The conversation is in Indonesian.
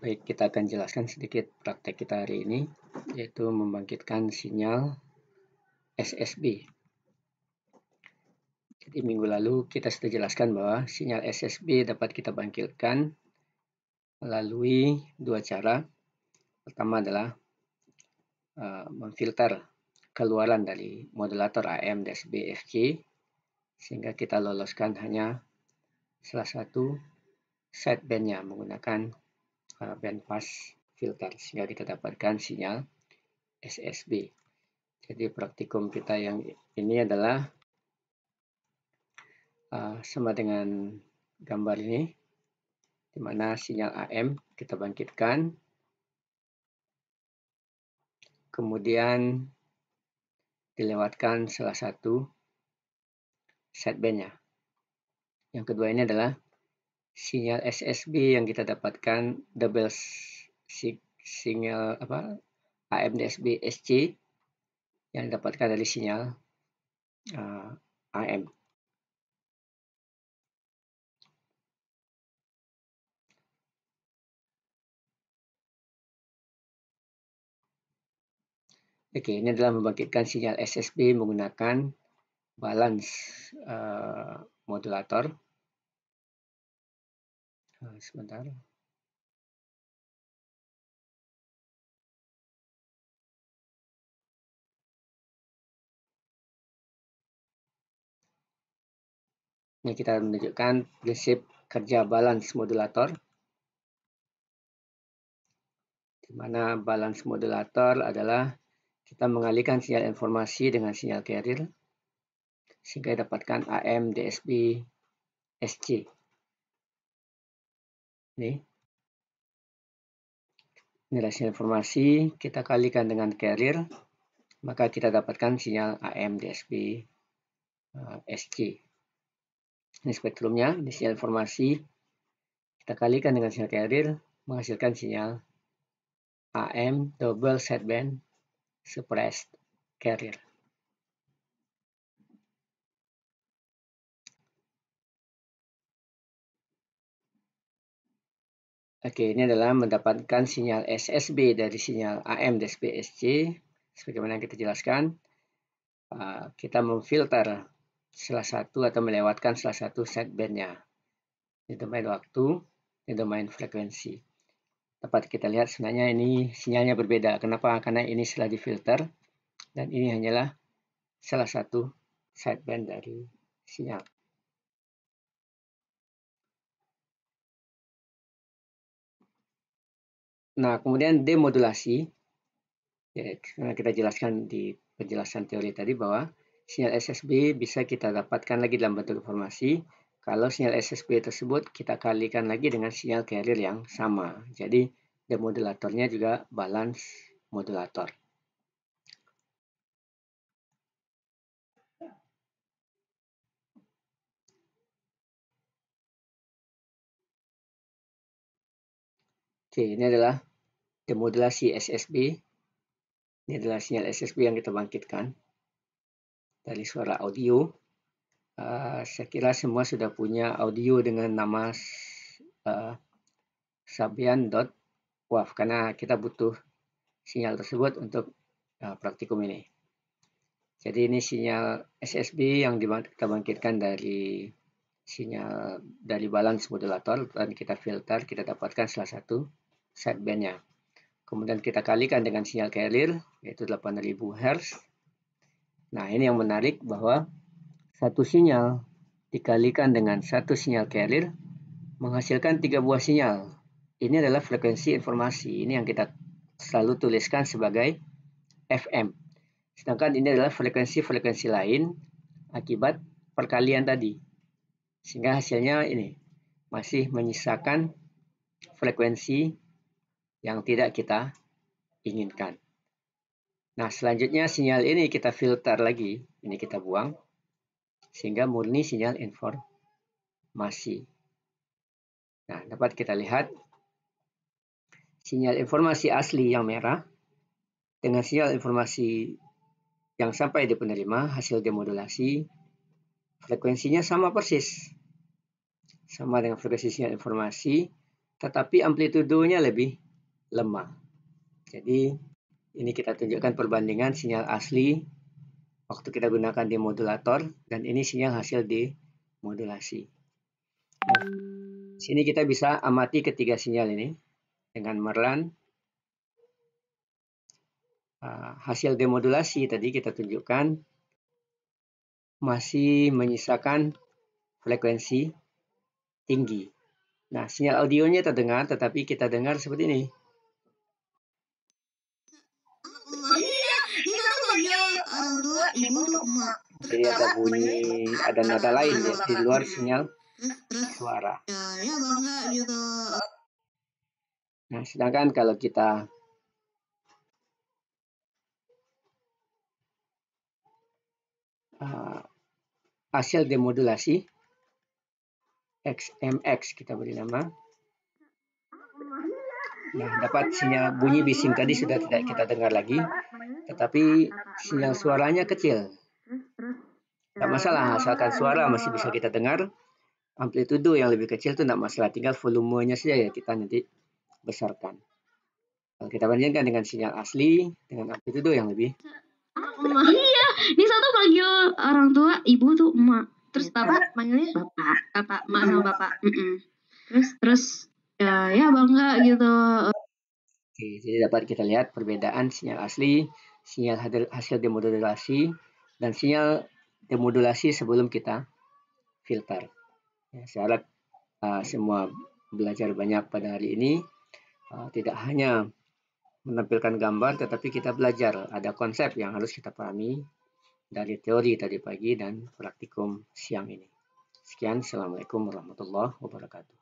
Baik, kita akan jelaskan sedikit praktek kita hari ini, yaitu membangkitkan sinyal SSB. Jadi minggu lalu kita sudah jelaskan bahwa sinyal SSB dapat kita bangkitkan melalui dua cara. Pertama adalah uh, memfilter keluaran dari modulator AM-BFG, dsb sehingga kita loloskan hanya salah satu sidebandnya menggunakan bandpass filter sehingga kita dapatkan sinyal SSB. Jadi praktikum kita yang ini adalah uh, sama dengan gambar ini, dimana sinyal AM kita bangkitkan, kemudian dilewatkan salah satu sidebandnya. Yang kedua ini adalah sinyal SSB yang kita dapatkan double signal apa AMDSB SC yang dapatkan dari sinyal uh, eh, AM. Oke, ini adalah membangkitkan sinyal SSB menggunakan balance uh, modulator nah, sebentar Ini kita menunjukkan prinsip kerja balance modulator. Di mana balance modulator adalah kita mengalihkan sinyal informasi dengan sinyal carrier sehingga dapatkan AM, DSB, SC. Ini. Nilai sinyal informasi kita kalikan dengan carrier, maka kita dapatkan sinyal AM, DSP eh, SC. Ini spektrumnya, ini sinyal informasi kita kalikan dengan sinyal carrier, menghasilkan sinyal AM double sideband suppressed carrier. Oke, ini adalah mendapatkan sinyal SSB dari sinyal AM dan SPSC. Sebagaimana yang kita jelaskan, uh, kita memfilter salah satu atau melewatkan salah satu segmennya di domain waktu, di domain frekuensi. Dapat kita lihat sebenarnya ini sinyalnya berbeda. Kenapa? Karena ini setelah difilter dan ini hanyalah salah satu sideband dari sinyal. Nah, kemudian demodulasi. Ya, kita jelaskan di penjelasan teori tadi bahwa sinyal SSB bisa kita dapatkan lagi dalam bentuk informasi kalau sinyal SSB tersebut kita kalikan lagi dengan sinyal carrier yang sama. Jadi, demodulatornya juga balance modulator. Oke, ini adalah Modulasi SSB. Ini adalah sinyal SSB yang kita bangkitkan dari suara audio. Uh, saya kira semua sudah punya audio dengan nama uh, ah, sabian.wav karena kita butuh sinyal tersebut untuk uh, praktikum ini. Jadi ini sinyal SSB yang kita bangkitkan dari sinyal dari balance modulator dan kita filter, kita dapatkan salah satu sidebandnya. Kemudian kita kalikan dengan sinyal carrier, yaitu 8000 Hz. Nah, ini yang menarik bahwa satu sinyal dikalikan dengan satu sinyal carrier menghasilkan tiga buah sinyal. Ini adalah frekuensi informasi. Ini yang kita selalu tuliskan sebagai FM. Sedangkan ini adalah frekuensi-frekuensi lain akibat perkalian tadi. Sehingga hasilnya ini masih menyisakan frekuensi yang tidak kita inginkan. Nah, selanjutnya sinyal ini kita filter lagi, ini kita buang, sehingga murni sinyal informasi. Nah, dapat kita lihat sinyal informasi asli yang merah dengan sinyal informasi yang sampai di penerima hasil demodulasi frekuensinya sama persis sama dengan frekuensi sinyal informasi tetapi amplitudonya lebih lemah. Jadi ini kita tunjukkan perbandingan sinyal asli waktu kita gunakan demodulator dan ini sinyal hasil demodulasi. Nah, sini kita bisa amati ketiga sinyal ini dengan merlan. Uh, hasil demodulasi tadi kita tunjukkan masih menyisakan frekuensi tinggi. Nah, sinyal audionya terdengar, tetapi kita dengar seperti ini. jadi iya, iya, ada bunyi ada nada lain ya di luar sinyal hmm, hmm. suara ya, ya gitu. nah sedangkan kalau kita uh, hasil demodulasi XMX kita beri nama Nah, dapat sinyal bunyi bising tadi sudah tidak kita dengar lagi, tetapi sinyal suaranya kecil. Tidak masalah, asalkan suara masih bisa kita dengar. Amplitudo yang lebih kecil itu tidak masalah, tinggal volumenya saja ya kita nanti besarkan. Kalau kita bandingkan dengan sinyal asli, dengan amplitudo yang lebih. Iya, ini satu panggil orang tua, ibu tuh emak. Terus iya. bapak manggilnya bapak, bapak, emak sama bapak. Mm -mm. Terus terus ya ya bangga gitu Oke, jadi dapat kita lihat perbedaan sinyal asli sinyal hasil demodulasi dan sinyal demodulasi sebelum kita filter ya, saya harap uh, semua belajar banyak pada hari ini uh, tidak hanya menampilkan gambar tetapi kita belajar ada konsep yang harus kita pahami dari teori tadi pagi dan praktikum siang ini. Sekian, Assalamualaikum warahmatullahi wabarakatuh.